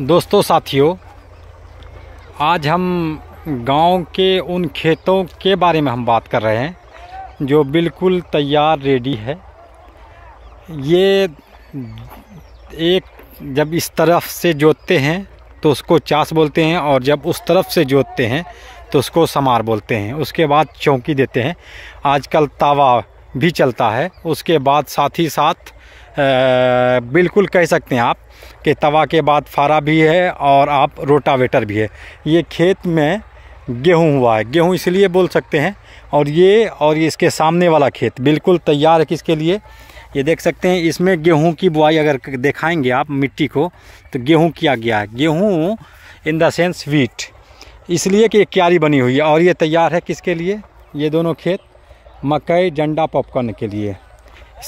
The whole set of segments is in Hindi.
दोस्तों साथियों आज हम गांव के उन खेतों के बारे में हम बात कर रहे हैं जो बिल्कुल तैयार रेडी है ये एक जब इस तरफ से जोतते हैं तो उसको चास बोलते हैं और जब उस तरफ से जोतते हैं तो उसको समार बोलते हैं उसके बाद चौकी देते हैं आजकल तावा भी चलता है उसके बाद साथ ही साथ बिल्कुल कह सकते हैं आप कि तवा के बाद फारा भी है और आप रोटावेटर भी है ये खेत में गेहूं हुआ है गेहूं इसलिए बोल सकते हैं और ये और ये इसके सामने वाला खेत बिल्कुल तैयार है किसके लिए ये देख सकते हैं इसमें गेहूं की बुआई अगर दिखाएंगे आप मिट्टी को तो गेहूं किया गया है गेहूं इन द सेंस वीट इसलिए कि क्यारी बनी हुई है और ये तैयार है किसके लिए ये दोनों खेत मकई जंडा पॉपकॉर्न के लिए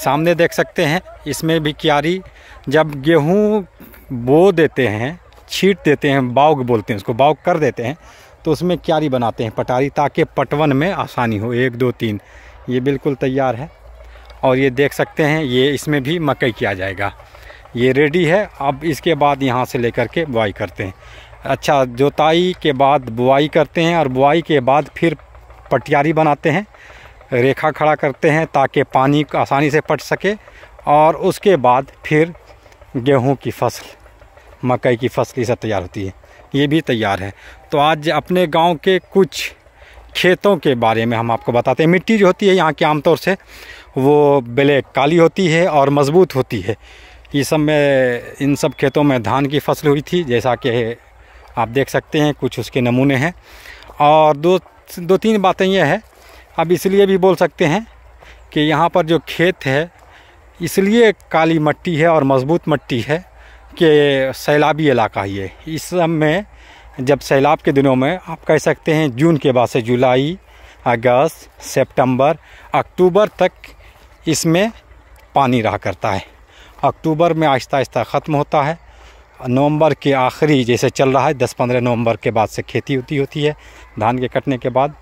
सामने देख सकते हैं इसमें भी क्यारी जब गेहूँ बो देते हैं छीट देते हैं बाउग बोलते हैं उसको बाउग कर देते हैं तो उसमें क्यारी बनाते हैं पटारी ताकि पटवन में आसानी हो एक दो तीन ये बिल्कुल तैयार है और ये देख सकते हैं ये इसमें भी मकई किया जाएगा ये रेडी है अब इसके बाद यहाँ से लेकर के बुआई करते हैं अच्छा जोताई के बाद बुआई करते हैं और बुआई के बाद फिर पटियारी बनाते हैं रेखा खड़ा करते हैं ताकि पानी आसानी से पट सके और उसके बाद फिर गेहूं की फसल मकई की फसल इसे तैयार होती है ये भी तैयार है तो आज अपने गांव के कुछ खेतों के बारे में हम आपको बताते हैं मिट्टी जो होती है यहाँ की आमतौर से वो ब्लैक काली होती है और मज़बूत होती है ये सब में इन सब खेतों में धान की फसल हुई थी जैसा कि आप देख सकते हैं कुछ उसके नमूने हैं और दो दो तीन बातें यह है अब इसलिए भी बोल सकते हैं कि यहाँ पर जो खेत है इसलिए काली मट्टी है और मजबूत मट्टी है कि सैलाबी इलाका ये इस समय जब सैलाब के दिनों में आप कह सकते हैं जून के बाद से जुलाई अगस्त सितंबर, अक्टूबर तक इसमें पानी रहा करता है अक्टूबर में आहिस्ता आहिस्ता ख़त्म होता है नवंबर के आखिरी जैसे चल रहा है 10-15 नवंबर के बाद से खेती होती होती है धान के कटने के बाद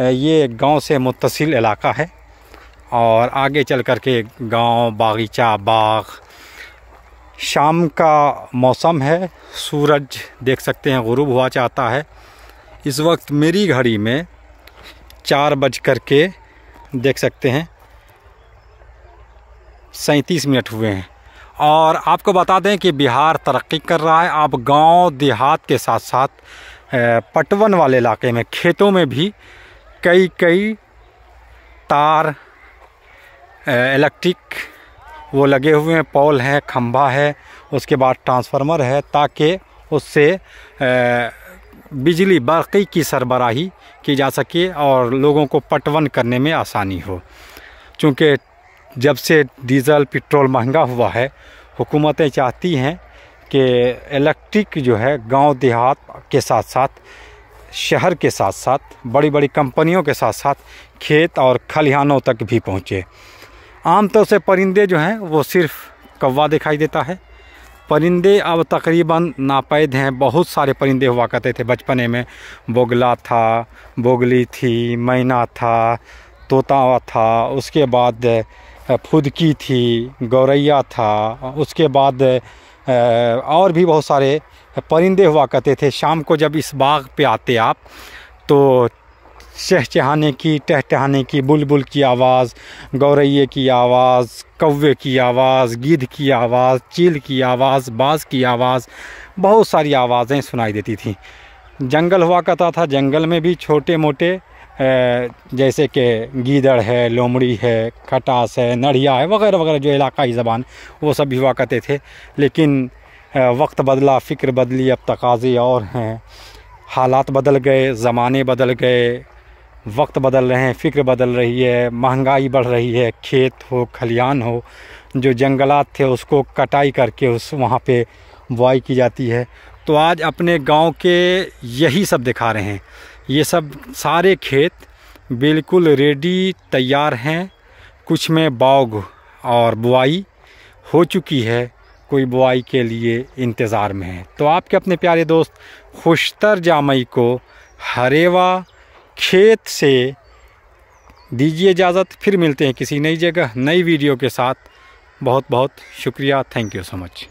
ये गांव से मुतसिल इलाका है और आगे चल कर के गाँव बागीचा बाग शाम का मौसम है सूरज देख सकते हैं गुरूब हुआ चाहता है इस वक्त मेरी घड़ी में चार बज कर के देख सकते हैं सैंतीस मिनट हुए हैं और आपको बता दें कि बिहार तरक्की कर रहा है आप गांव देहात के साथ साथ पटवन वाले इलाके में खेतों में भी कई कई तार इलेक्ट्रिक वो लगे हुए हैं पोल है खम्भा है उसके बाद ट्रांसफार्मर है ताकि उससे बिजली बाकी की सरबराही की जा सके और लोगों को पटवन करने में आसानी हो चूँकि जब से डीजल पेट्रोल महंगा हुआ है हुकूमतें चाहती हैं कि इलेक्ट्रिक जो है गांव देहात के साथ साथ शहर के साथ साथ बड़ी बड़ी कंपनियों के साथ साथ खेत और खलिहानों तक भी पहुँचे आमतौर से परिंदे जो हैं वो सिर्फ कौवा दिखाई देता है परिंदे अब तकरीबन नापैद हैं बहुत सारे परिंदे हुआ करते थे बचपने में बोगला था बोगली थी मैना था तोता था उसके बाद फुदकी थी गौरैया था उसके बाद और भी बहुत सारे परिंदे हुआ करते थे शाम को जब इस बाग पे आते आप तो चहचहाने की टहटहाने की बुलबुल की आवाज़ गौरैये की आवाज़ कौवे की आवाज़ गिद्ध की आवाज़ चील की आवाज़ बाज की आवाज़ बहुत सारी आवाज़ें सुनाई देती थी जंगल हुआ करता था जंगल में भी छोटे मोटे जैसे कि गीदड़ है लोमड़ी है खटास है नढ़िया है वगैरह वगैरह जो इलाकाई ज़बान वो सब भी हुआ करते थे लेकिन वक्त बदला फ़िक्र बदली अब तकाजे और हैं हालात बदल गए ज़माने बदल गए वक्त बदल रहे हैं फ़िक्र बदल रही है महंगाई बढ़ रही है खेत हो खलियान हो जो जंगलात थे उसको कटाई करके उस वहाँ पे बुआई की जाती है तो आज अपने गांव के यही सब दिखा रहे हैं ये सब सारे खेत बिल्कुल रेडी तैयार हैं कुछ में बाग और बुआई हो चुकी है कोई बुआई के लिए इंतज़ार में है तो आपके अपने प्यारे दोस्त खुशतर जामई को हरेवा खेत से दीजिए इजाज़त फिर मिलते हैं किसी नई जगह नई वीडियो के साथ बहुत बहुत शुक्रिया थैंक यू सो मच